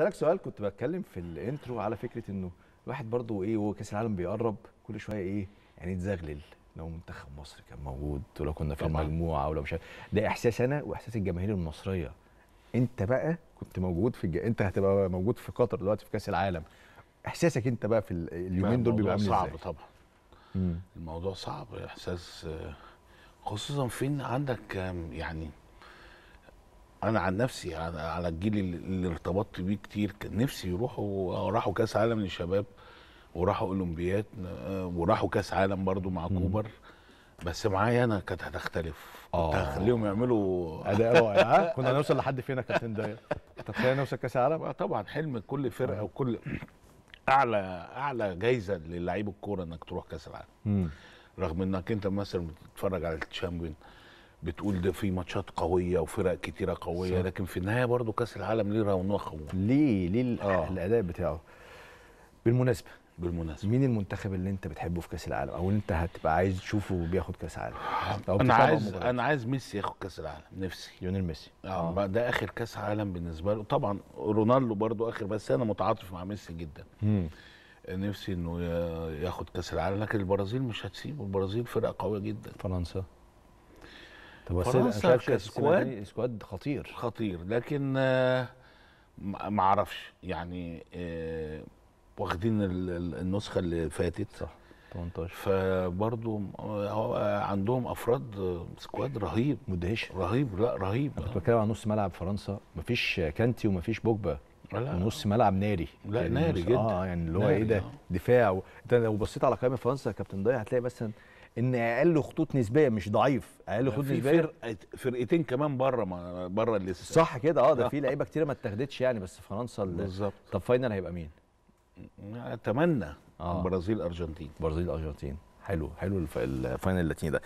اسالك سؤال كنت بتكلم في الانترو على فكره انه الواحد برضو ايه وكاس العالم بيقرب كل شويه ايه يعني يتزغلل لو منتخب مصر كان موجود ولو كنا في المجموعه ولو مش ده احساس انا واحساس الجماهير المصريه انت بقى كنت موجود في الج... انت هتبقى موجود في قطر دلوقتي في كاس العالم احساسك انت بقى في اليومين دول بيبقى عامل ازاي؟ صعب طبعا مم. الموضوع صعب احساس خصوصا فين عندك يعني انا عن نفسي على الجيل اللي ارتبطت بيه كتير كان نفسي يروحوا راحوا كاس عالم للشباب وراحوا اولمبياد آه، وراحوا كاس عالم برضو مع كوبر بس معايا انا كانت هتختلف اه هخليهم يعملوا اداء رائع كنا هنوصل لحد فين يا كابتن داير تخيل نوصل كاس عالم اه طبعا حلم كل فرقه آه. وكل اعلى اعلى جايزه للاعيب الكوره انك تروح كاس العالم رغم انك انت مثلا بتتفرج على الشامبيون بتقول ده في ماتشات قويه وفرق كتيره قويه صح. لكن في النهايه برضه كاس العالم ليه رونقه ليه ليه آه. الاداء بتاعه بالمناسبه بالمناسبه مين المنتخب اللي انت بتحبه في كاس العالم او انت هتبقى عايز تشوفه بياخد كاس عالم انا عايز انا عايز ميسي ياخد كاس العالم نفسي ليونيل ميسي اه, آه. ده اخر كاس عالم بالنسبه له طبعا رونالدو برضو اخر بس انا متعاطف مع ميسي جدا مم. نفسي انه ياخد كاس العالم لكن البرازيل مش هتسيبه البرازيل فرقه قويه جدا فرنسا طب فرنسا كسكواد يعني سكواد خطير خطير لكن آه، ما اعرفش يعني آه، واخدين النسخه اللي فاتت صح 18 فبرضه آه، عندهم افراد سكواد رهيب مدهش رهيب لا رهيب انا كنت بتكلم عن نص ملعب فرنسا مفيش كانتي ومفيش بوجبا لا ونص ملعب ناري لا يعني ناري جدا اه يعني اللي هو ايه ده دفاع انت لو بصيت على قائمه فرنسا يا كابتن ضايع هتلاقي مثلا ان اقل خطوط نسبيه مش ضعيف اقل خطوط نسبيه فرق فرقتين كمان بره ما بره اللي صح كده اه ده في لعيبه كتير ما اتخدتش يعني بس فرنسا بالظبط طب فاينل هيبقى مين؟ اتمنى آه. برازيل ارجنتين برازيل ارجنتين حلو حلو الفاينل اللاتيني ده